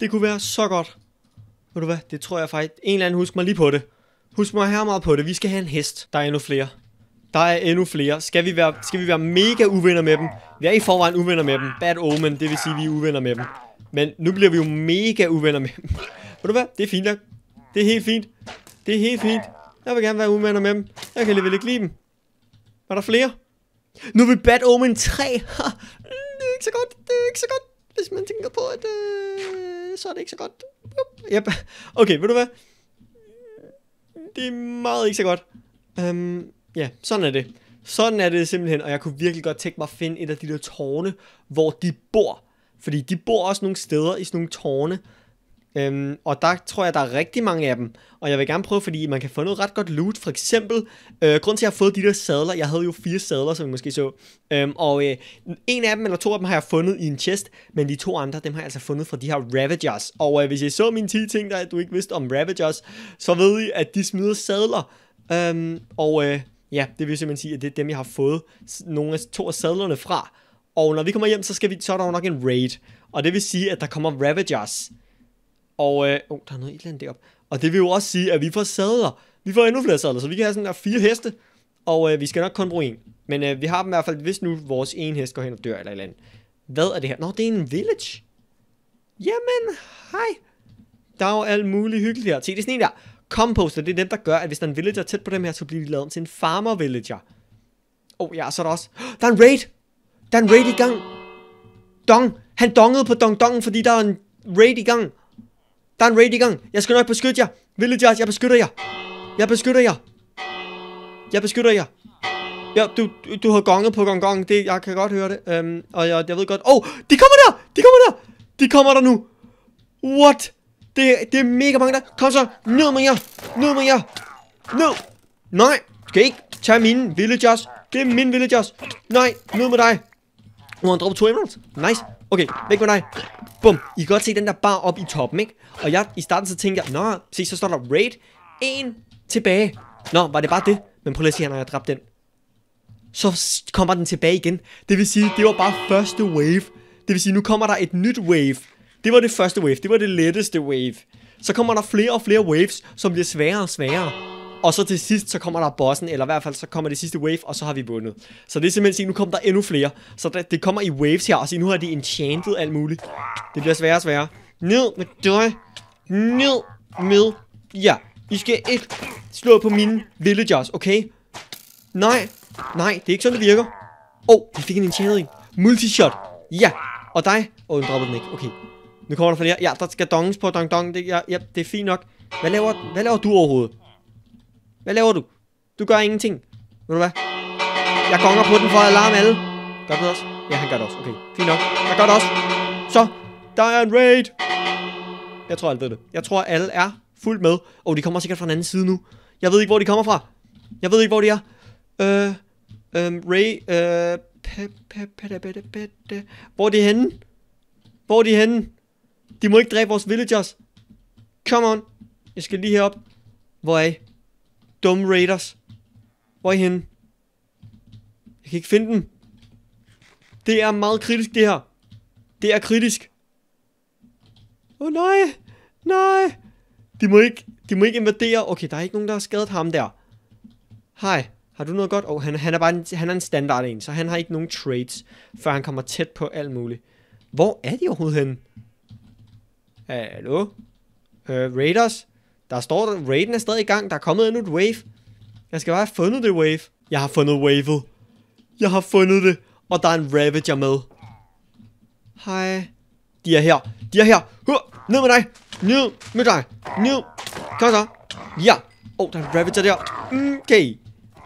Det kunne være så godt. Ved du hvad, det tror jeg faktisk. En eller anden husk mig lige på det. Husk mig her meget på det. Vi skal have en hest. Der er endnu flere. Der er endnu flere. Skal vi være, skal vi være mega uvenner med dem? Vi er i forvejen uvenner med dem. Bad omen, det vil sige, at vi er uvenner med dem. Men nu bliver vi jo mega uvenner med dem. Ved du hvad, det er fint nok. Det er helt fint. Det er helt fint. Jeg vil gerne være umander med dem. Jeg kan alligevel ikke lide dem. Var der flere? Nu er vi Bad Omen 3. det er ikke så godt. Det er ikke så godt, hvis man tænker på, at øh, så er det ikke så godt. Yep. Okay, ved du hvad? Det er meget ikke så godt. Um, ja, sådan er det. Sådan er det simpelthen, og jeg kunne virkelig godt tænke mig at finde et af de der tårne, hvor de bor. Fordi de bor også nogle steder i sådan nogle tårne, Øhm, og der tror jeg, der er rigtig mange af dem. Og jeg vil gerne prøve, fordi man kan få noget ret godt loot. For eksempel, øh, grund til at jeg har fået de der sadler, jeg havde jo fire sadler, som I måske så. Øhm, og øh, en af dem, eller to af dem, har jeg fundet i en chest. Men de to andre, dem har jeg altså fundet fra de her Ravagers. Og øh, hvis jeg så mine 10 ting, der du ikke vidste om Ravagers, så ved I, at de smider sadler. Øhm, og øh, ja, det vil simpelthen sige, at det er dem, jeg har fået nogle af to af sadlerne fra. Og når vi kommer hjem, så, skal vi, så er der jo nok en raid. Og det vil sige, at der kommer Ravagers. Og øh, oh, der er noget et eller andet deroppe. Og det vil jo også sige, at vi får sadler. Vi får endnu flere sadler, så vi kan have sådan der fire heste. Og øh, vi skal nok kun bruge en. Men øh, vi har dem i hvert fald, hvis nu vores ene hest går hen og dør eller et eller andet. Hvad er det her? Nå, det er en village. Jamen, hej. Der er jo alt muligt hyggeligt her. Se, det er sådan en der. Composter, det er dem, der gør, at hvis der er en villager tæt på dem her, så bliver de lavet om til en farmer villager. Åh, oh, ja, så er der også. Der er en raid. Der er en raid i gang. Dong. Han dongede på dong dongen, fordi der er en raid i gang. Der er en raid i gang. Jeg skal nok beskytte jer. Villagers, jeg beskytter jer. Jeg beskytter jer. Jeg beskytter jer. Ja, du, du, har gonget på gong gong. Det, jeg kan godt høre det. Um, og jeg, jeg ved godt... Åh, oh, de kommer der! De kommer der! De kommer der nu! What? Det, det er mega mange der. Kom så. Ned med jer. Ned med jer. Ned. Nej. Skal ikke tage mine villagers. Det er mine villagers. Nej. Ned med dig. Uh, han droppede to emeralds. Nice. Okay, væk med dig. Bum. I kan godt se den der bar op i toppen, ikke? Og jeg i starten så tænker jeg, nå, se, så står der raid. En tilbage. Nå, var det bare det? Men prøv lige at se her, når jeg dræbte den. Så kommer den tilbage igen. Det vil sige, det var bare første wave. Det vil sige, nu kommer der et nyt wave. Det var det første wave. Det var det letteste wave. Så kommer der flere og flere waves, som bliver sværere og sværere og så til sidst, så kommer der bossen, eller i hvert fald, så kommer det sidste wave, og så har vi vundet. Så det er simpelthen sige, nu kommer der endnu flere. Så det, det kommer i waves her, og så nu har de enchanted alt muligt. Det bliver sværere og sværere. Ned med dig. Ned med Ja, I skal ikke slå på mine villagers, okay? Nej, nej, det er ikke sådan, det virker. Åh, oh, vi fik en enchanted enchantering. Multishot. Ja, og dig. Åh, oh, den droppede den ikke. Okay, nu kommer der flere. Ja, der skal dongs på dong dong. Det, ja, ja, det er fint nok. Hvad laver, hvad laver du overhovedet? Hvad laver du? Du gør ingenting. Ved du hvad? Jeg konger på den for at alarme alle. Gør du det også? Ja, han gør det også. Okay, fint nok. Jeg gør det også. Så, der er en raid. Jeg tror, alt det. Jeg tror, alle er fuldt med. Og oh, de kommer sikkert fra den anden side nu. Jeg ved ikke, hvor de kommer fra. Jeg ved ikke, hvor de er. Øh, øh, Ray, øh, hvor er de henne? Hvor er de henne? De må ikke dræbe vores villagers. Come on. Jeg skal lige herop. Hvor er I? dumme Raiders. Hvor er I henne? Jeg kan ikke finde dem. Det er meget kritisk, det her. Det er kritisk. Åh oh, nej, nej. De må ikke, de må ikke invadere. Okay, der er ikke nogen, der har skadet ham der. Hej, har du noget godt? Og oh, han, han, er bare en, han er en standard en, så han har ikke nogen traits, før han kommer tæt på alt muligt. Hvor er de overhovedet henne? Hallo? Uh, Raiders? Der står, raiden er stadig i gang. Der er kommet endnu et wave. Jeg skal bare have fundet det wave. Jeg har fundet wavet. Jeg har fundet det. Og der er en Ravager med. Hej. De er her. De er her. Hør. Ned med dig. Ned med dig. Ned. Kom så. Ja. Åh, oh, der er en Ravager der. Okay.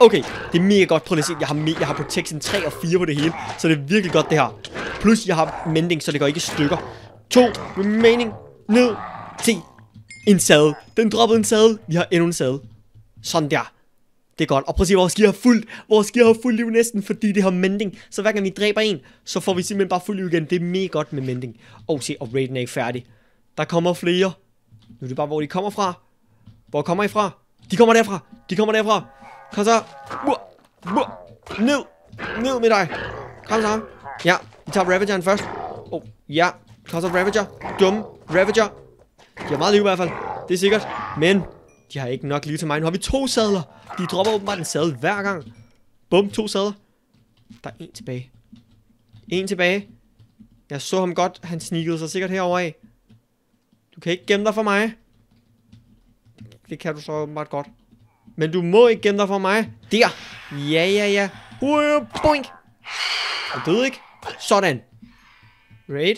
Okay, det er mega godt. Prøv lige at se. Jeg har, jeg har protection 3 og 4 på det hele. Så det er virkelig godt, det her. Plus, jeg har mending, så det går ikke i stykker. To remaining. Ned. 10. En sad. Den droppede en sad. Vi har endnu en sad. Sådan der. Det er godt. Og prøv at se, vores gear har fuldt. Vores gear har fuldt liv næsten, fordi det har mending. Så hver gang vi dræber en, så får vi simpelthen bare fuldt liv igen. Det er mega godt med mending. Og se, og raiden er ikke færdig. Der kommer flere. Nu er det bare, hvor de kommer fra. Hvor kommer I fra? De kommer derfra. De kommer derfra. Kom så. Ned. Ned med dig. Kom så. Ja, vi tager Ravageren først. Oh, ja. Kom så, Ravager. Dum. Ravager. De har meget liv i hvert fald. Det er sikkert. Men de har ikke nok liv til mig. Nu har vi to sadler. De dropper åbenbart en sadel hver gang. Bum, to sadler. Der er en tilbage. En tilbage. Jeg så ham godt. Han snikede sig sikkert herover af. Du kan ikke gemme dig for mig. Det kan du så åbenbart godt. Men du må ikke gemme dig for mig. Der. Ja, ja, ja. Uh, boink. Jeg døde ikke. Sådan. Raid.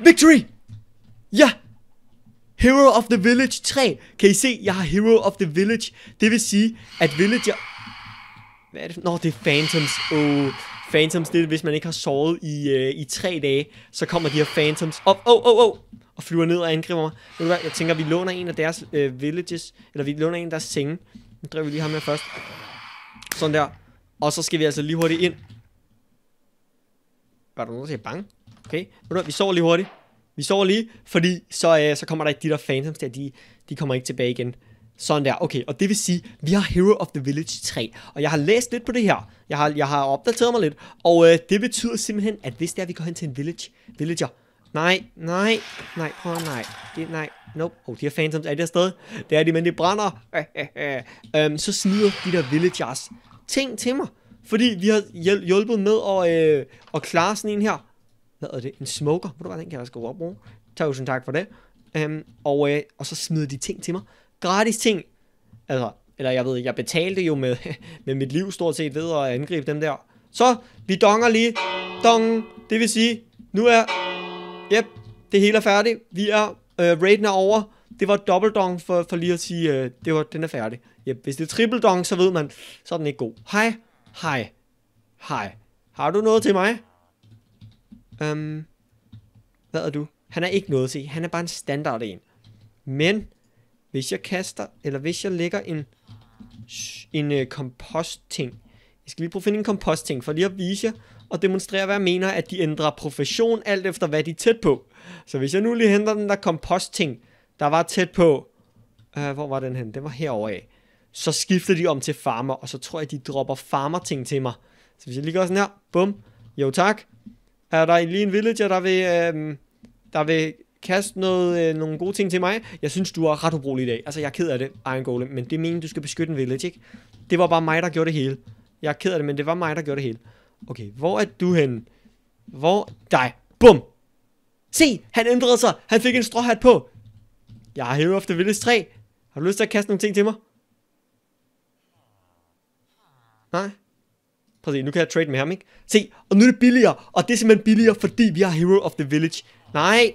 Victory! Ja! Hero of the Village 3. Kan I se, jeg har Hero of the Village. Det vil sige, at Village... Hvad er det? Nå, det er Phantoms. Oh, Phantoms, det er, hvis man ikke har sovet i, øh, i tre dage, så kommer de her Phantoms op, oh, oh, oh, og flyver ned og angriber mig. Ved du hvad, jeg tænker, vi låner en af deres øh, villages, eller vi låner en af deres senge. Nu driver vi lige ham her først. Sådan der. Og så skal vi altså lige hurtigt ind. Var der nogen, der siger bange? Okay, ved du hvad, vi sover lige hurtigt vi sover lige, fordi så, øh, så kommer der ikke de der phantoms der, de, de kommer ikke tilbage igen. Sådan der, okay, og det vil sige, vi har Hero of the Village 3, og jeg har læst lidt på det her, jeg har, jeg har opdateret mig lidt, og øh, det betyder simpelthen, at hvis det er, vi går hen til en village, villager, nej, nej, nej, prøv oh, nej, det, nej, nope, oh, de her phantoms, er det afsted? Det er de, men det brænder, øh, Øhm, så sniger de der villagers ting til mig, fordi vi har hjulpet med at, øh, at klare sådan en her, hvad er det, en smoker, hvor du var, den kan jeg gå op bruge. Tusind tak for det. Øhm, og, øh, og så smider de ting til mig. Gratis ting. Altså, eller jeg ved jeg betalte jo med, med mit liv stort set ved at angribe dem der. Så, vi donger lige. Dong. Det vil sige, nu er, yep, det hele er færdigt. Vi er, øh, raiden er over. Det var dobbelt dong for, for lige at sige, øh, det var, den er færdig. Yep, hvis det er triple dong, så ved man, så er den ikke god. Hej, hej, hej. Har du noget til mig? Øhm, hvad er du? Han er ikke noget til. Han er bare en standard en. Men hvis jeg kaster, eller hvis jeg lægger en, en øh, kompostting. Jeg skal lige prøve at finde en kompostting, for lige at vise jer, og demonstrere, hvad jeg mener, at de ændrer profession alt efter, hvad de er tæt på. Så hvis jeg nu lige henter den der kompostting, der var tæt på, Uh, hvor var den hen? Den var herovre af. Så skifter de om til farmer, og så tror jeg, de dropper farmer ting til mig. Så hvis jeg lige gør sådan her, bum, jo tak, er der lige en villager, der vil, øh, der vil kaste noget, øh, nogle gode ting til mig? Jeg synes, du er ret ubrugelig i dag. Altså, jeg er ked af det, Iron Golem, men det mener, du skal beskytte en village, ikke? Det var bare mig, der gjorde det hele. Jeg er ked af det, men det var mig, der gjorde det hele. Okay, hvor er du hen? Hvor? Dig. Bum! Se, han ændrede sig. Han fik en stråhat på. Jeg har hævet efter Village 3. Har du lyst til at kaste nogle ting til mig? Nej. Præcis, nu kan jeg trade med ham, ikke? Se, og nu er det billigere, og det er simpelthen billigere, fordi vi har Hero of the Village. Nej,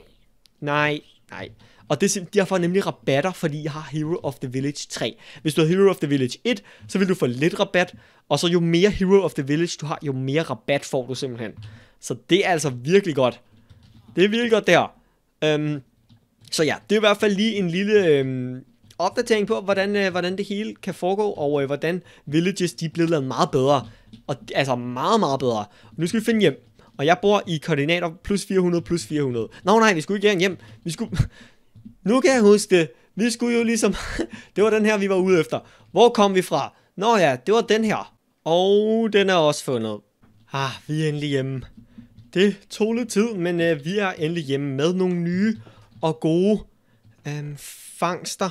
nej, nej. Og det er derfor nemlig rabatter, fordi jeg har Hero of the Village 3. Hvis du har Hero of the Village 1, så vil du få lidt rabat, og så jo mere Hero of the Village du har, jo mere rabat får du simpelthen. Så det er altså virkelig godt. Det er virkelig godt der. Øhm, så ja, det er i hvert fald lige en lille øhm, opdatering på, hvordan, øh, hvordan det hele kan foregå, og øh, hvordan villages de er blevet lavet meget bedre. Og, altså meget, meget bedre. Nu skal vi finde hjem. Og jeg bor i koordinater plus 400 plus 400. Nå nej, vi skulle ikke hjem. Vi skulle... nu kan jeg huske det. Vi skulle jo ligesom... det var den her, vi var ude efter. Hvor kom vi fra? Nå ja, det var den her. Og den er også fundet. Ah, vi er endelig hjemme. Det tog lidt tid, men øh, vi er endelig hjemme med nogle nye og gode øh, fangster.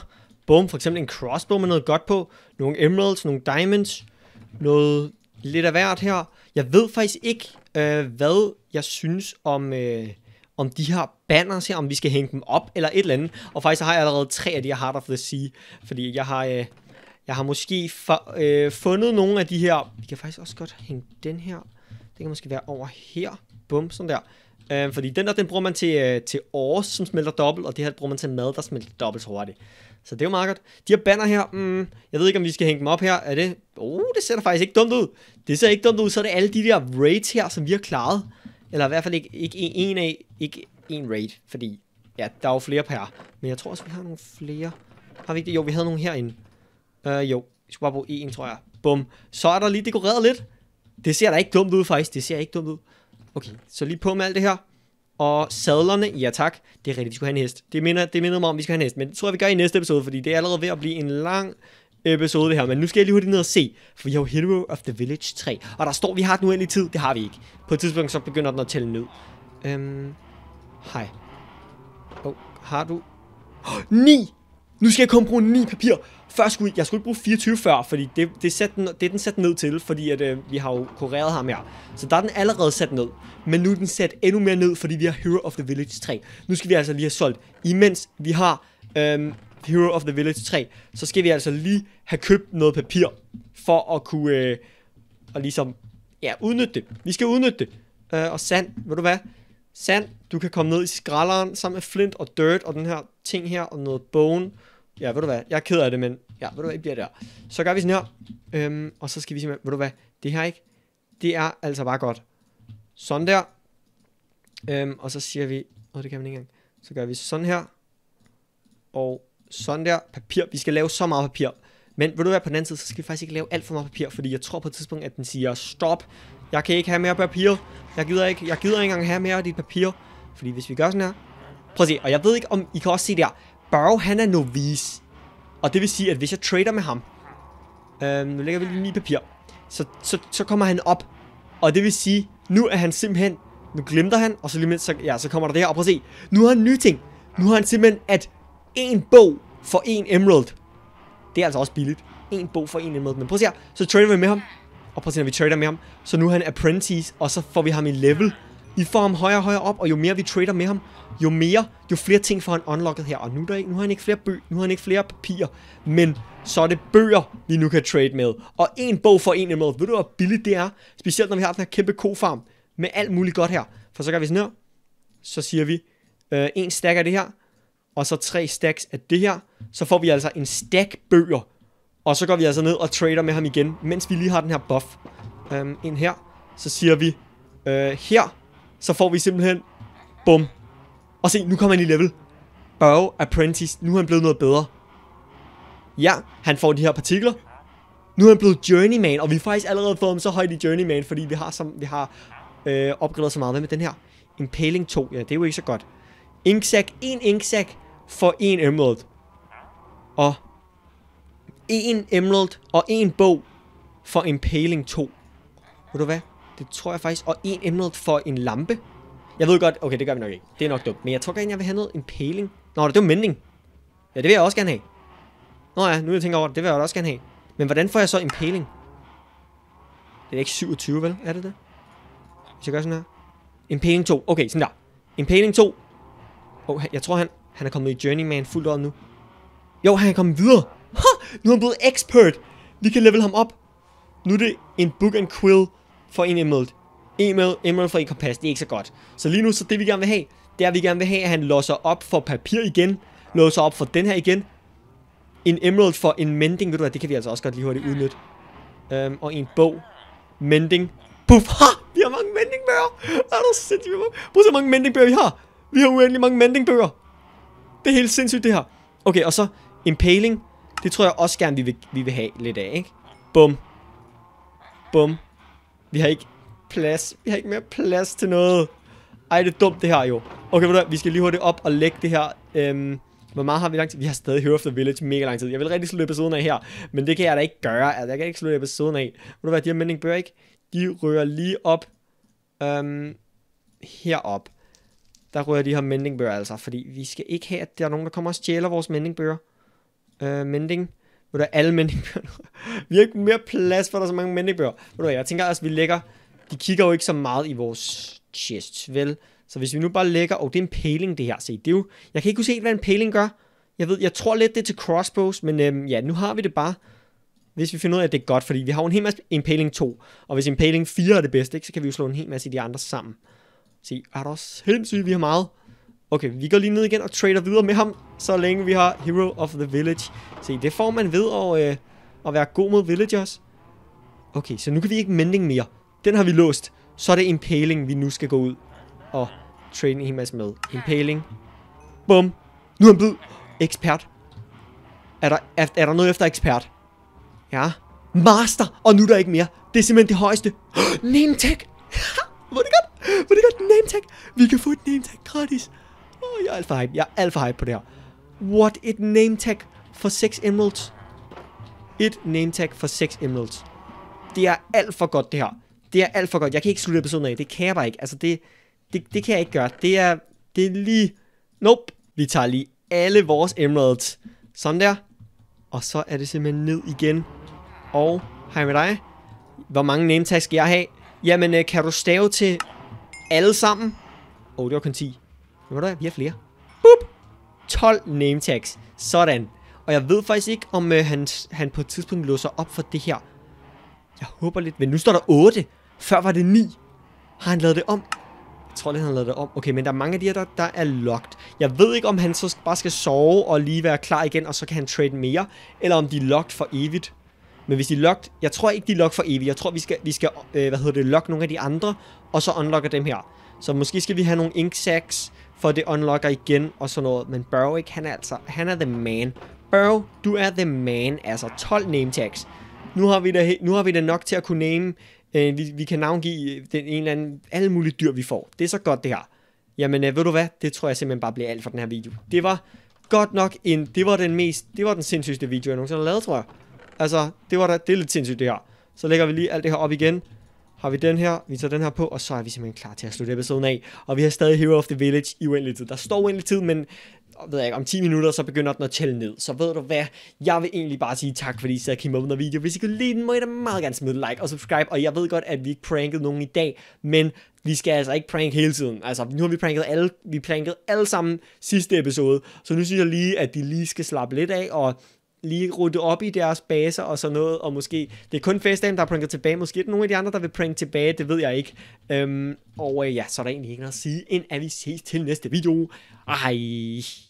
Bum, for eksempel en crossbow med noget godt på, nogle emeralds, nogle diamonds, noget lidt af hvert her. Jeg ved faktisk ikke, øh, hvad jeg synes om, øh, om de her banners her, om vi skal hænge dem op eller et eller andet. Og faktisk har jeg allerede tre af de her Heart of the Sea, fordi jeg har, øh, jeg har måske for, øh, fundet nogle af de her. Vi kan faktisk også godt hænge den her. Den kan måske være over her. Bum, sådan der. Øh, fordi den der, den bruger man til, øh, til års, som smelter dobbelt, og det her bruger man til mad, der smelter dobbelt så hurtigt. Så det er jo meget godt. De her banner her, mm, jeg ved ikke, om vi skal hænge dem op her. Er det? Oh, det ser da faktisk ikke dumt ud. Det ser ikke dumt ud. Så er det alle de der raids her, som vi har klaret. Eller i hvert fald ikke, ikke en, en af, ikke en raid, fordi ja, der er jo flere per. Men jeg tror også, vi har nogle flere. Har vi ikke det? Jo, vi havde nogle herinde. Uh, jo, vi skulle bare bruge en, tror jeg. Bum. Så er der lige dekoreret lidt. Det ser da ikke dumt ud, faktisk. Det ser ikke dumt ud. Okay, så lige på med alt det her. Og sadlerne, ja tak, det er rigtigt, vi skulle have en hest. Det minder, det minder mig om, vi skal have en hest, men det tror jeg, vi gør i næste episode, fordi det er allerede ved at blive en lang episode det her. Men nu skal jeg lige hurtigt ned og se, for vi har jo Hero of the Village 3. Og der står, vi har den uendelige tid, det har vi ikke. På et tidspunkt, så begynder den at tælle ned. Øhm, hej. Oh, har du... Oh, 9! Nu skal jeg kun bruge 9 papir først skulle, jeg skulle ikke bruge 24 før, fordi det, det, sat den, det er den sat ned til, fordi at, øh, vi har jo kureret ham her. Så der er den allerede sat ned. Men nu er den sat endnu mere ned, fordi vi har Hero of the Village 3. Nu skal vi altså lige have solgt. Imens vi har øh, Hero of the Village 3, så skal vi altså lige have købt noget papir, for at kunne, øh, og ligesom, ja, udnytte det. Vi skal udnytte det. Øh, og sand, ved du hvad? Sand, du kan komme ned i skralderen sammen med flint og dirt og den her ting her og noget bone ja, ved du hvad, jeg er ked af det, men ja, ved du hvad, I bliver der. Så gør vi sådan her, øhm, og så skal vi simpelthen, ved du hvad, det her ikke, det er altså bare godt. Sådan der. Øhm, og så siger vi, åh, det kan man ikke engang. Så gør vi sådan her, og sådan der, papir. Vi skal lave så meget papir. Men vil du være på den anden side, så skal vi faktisk ikke lave alt for meget papir, fordi jeg tror på et tidspunkt, at den siger, stop, jeg kan ikke have mere papir. Jeg gider ikke, jeg gider ikke engang have mere af dit papir. Fordi hvis vi gør sådan her, prøv at se, og jeg ved ikke, om I kan også se der, Burrow, han er novice. Og det vil sige, at hvis jeg trader med ham... Øh, nu lægger vi lige ni papir. Så, så, så kommer han op. Og det vil sige, nu er han simpelthen... Nu glemte han, og så lige med, så, ja, så kommer der det her. Og prøv at se, nu har han nye ting. Nu har han simpelthen, at en bog for en emerald. Det er altså også billigt. En bog for en emerald. Men prøv at se her, så trader vi med ham. Og prøv at se, når vi trader med ham. Så nu er han apprentice, og så får vi ham i level. I får ham højere og højere op, og jo mere vi trader med ham, jo mere, jo flere ting får han unlocket her. Og nu, der nu har han ikke flere bøger, nu har han ikke flere papirer, men så er det bøger, vi nu kan trade med. Og en bog for en måde. Ved du, hvor billigt det er? Specielt når vi har den her kæmpe kofarm med alt muligt godt her. For så gør vi sådan her, så siger vi, øh, en stack af det her, og så tre stacks af det her, så får vi altså en stack bøger. Og så går vi altså ned og trader med ham igen, mens vi lige har den her buff. Øhm, ind her, så siger vi, øh, her så får vi simpelthen, bum. Og se, nu kommer han i level. Børge Apprentice, nu er han blevet noget bedre. Ja, han får de her partikler. Nu er han blevet Journeyman, og vi har faktisk allerede fået ham så højt i Journeyman, fordi vi har, som, vi har øh, opgraderet så meget. Hvad med den her? Impaling 2, ja, det er jo ikke så godt. Inksack, en inksack for en emerald. Og en emerald og en bog for Impaling 2. Ved du hvad? Det tror jeg faktisk. Og en emerald for en lampe. Jeg ved godt, okay, det gør vi nok ikke. Det er nok dumt. Men jeg tror gerne, jeg vil have noget. En pæling. Nå, det er jo mending. Ja, det vil jeg også gerne have. Nå ja, nu jeg tænker over det, det vil jeg også gerne have. Men hvordan får jeg så en pæling? Det er ikke 27, vel? Er det det? Hvis jeg gør sådan her. En pæling 2. Okay, sådan der. En pæling 2. Oh, jeg tror, han, han er kommet i Journeyman fuldt op nu. Jo, han er kommet videre. Ha! Nu er han blevet expert. Vi kan level ham op. Nu er det en book and quill for en emerald. Emerald, emerald for en kompas, det er ikke så godt. Så lige nu, så det vi gerne vil have, det er, vi gerne vil have, at han låser op for papir igen, låser op for den her igen. En emerald for en mending, ved du hvad, det kan vi altså også godt lige hurtigt udnytte. Um, og en bog. Mending. Puff, ha! Vi har mange mendingbøger! Er du sindssygt? Prøv så mange mendingbøger vi har! Vi har uendelig mange mendingbøger! Det er helt sindssygt det her. Okay, og så en paling. Det tror jeg også gerne, vi vil, vi vil have lidt af, ikke? Bum. Bum. Vi har ikke plads. Vi har ikke mere plads til noget. Ej, det er dumt det her jo. Okay, ved du vi skal lige hurtigt op og lægge det her. Øhm, hvor meget har vi lang tid? Vi har stadig Hero of the Village mega lang tid. Jeg vil rigtig slutte episoden af her, men det kan jeg da ikke gøre. Altså, jeg kan ikke slutte episoden af. Ved du hvad, de her mending break, De rører lige op. Øhm, herop. Der rører de her mendingbøger altså, fordi vi skal ikke have, at der er nogen, der kommer og stjæler vores mendingbøger. Øh, mending. Ved du, alle mændigbøger. vi har ikke mere plads, for der er så mange mændigbøger. Ved du, jeg tænker også, at vi lægger... De kigger jo ikke så meget i vores chest, vel? Så hvis vi nu bare lægger... Og oh, det er en paling, det her. Se, det er jo... Jeg kan ikke se, hvad en paling gør. Jeg ved, jeg tror lidt, det er til crossbows, men øhm, ja, nu har vi det bare. Hvis vi finder ud af, at det er godt, fordi vi har jo en hel masse impaling 2. Og hvis impaling 4 er det bedste, ikke, så kan vi jo slå en hel masse i de andre sammen. Se, er der også sindssygt, vi har meget. Okay, vi går lige ned igen og trader videre med ham, så længe vi har Hero of the Village. Se, det får man ved at, øh, at være god mod villagers. Okay, så nu kan vi ikke mending mere. Den har vi låst. Så er det impaling, vi nu skal gå ud og trade en masse med. Impaling. Bum. Nu er han blevet Ekspert. Er der, er, er der noget efter ekspert? Ja. Master. Og nu er der ikke mere. Det er simpelthen det højeste. Name tag. Hvor er det godt. Hvor er det godt. Name tag. Vi kan få et name tag gratis jeg er alt for hype. Jeg er alt for hype på det her. What? Et name tag for 6 emeralds? Et name tag for 6 emeralds. Det er alt for godt, det her. Det er alt for godt. Jeg kan ikke slutte episoden af. Det kan jeg bare ikke. Altså, det, det, det kan jeg ikke gøre. Det er, det er lige... Nope. Vi tager lige alle vores emeralds. Sådan der. Og så er det simpelthen ned igen. Og hej med dig. Hvor mange name tags skal jeg have? Jamen, øh, kan du stave til alle sammen? Åh, oh, det var kun 10. Men er vi har flere. Boop! 12 name tags. Sådan. Og jeg ved faktisk ikke, om øh, han, han på et tidspunkt låser op for det her. Jeg håber lidt, men nu står der 8. Før var det 9. Har han lavet det om? Jeg tror lidt, han har lavet det om. Okay, men der er mange af de her, der, der er locked. Jeg ved ikke, om han så bare skal sove og lige være klar igen, og så kan han trade mere. Eller om de er locked for evigt. Men hvis de er locked, jeg tror ikke, de er locked for evigt. Jeg tror, vi skal, vi skal øh, hvad hedder det, lock nogle af de andre, og så unlocker dem her. Så måske skal vi have nogle ink sacks, for det unlocker igen og sådan noget. Men Burrow, ikke? Han er altså, han er the man. Burrow, du er the man. Altså 12 name tags. Nu har vi da, nu har vi da nok til at kunne name, øh, vi, vi kan navngive øh, den en eller anden, alle mulige dyr, vi får. Det er så godt det her. Jamen, øh, ved du hvad? Det tror jeg simpelthen bare bliver alt for den her video. Det var godt nok en, det var den mest, det var den sindssygste video, jeg nogensinde har lavet, tror jeg. Altså, det var da, det er lidt sindssygt det her. Så lægger vi lige alt det her op igen har vi den her, vi tager den her på, og så er vi simpelthen klar til at slutte episoden af. Og vi har stadig Hero of the Village i uendelig tid. Der står uendelig tid, men ved jeg ikke, om 10 minutter, så begynder den at tælle ned. Så ved du hvad, jeg vil egentlig bare sige tak, fordi I sad og kiggede under video. Hvis I kunne lide den, må I da meget gerne smide like og subscribe. Og jeg ved godt, at vi ikke prankede nogen i dag, men vi skal altså ikke prank hele tiden. Altså, nu har vi pranket alle, vi prankede alle sammen sidste episode, så nu synes jeg lige, at de lige skal slappe lidt af, og lige rydde op i deres baser og sådan noget, og måske, det er kun FaceTime, der pranker tilbage, måske er der nogle af de andre, der vil prank tilbage, det ved jeg ikke. Øhm, og øh, ja, så er der egentlig ikke noget at sige, end at vi ses til næste video. Hej!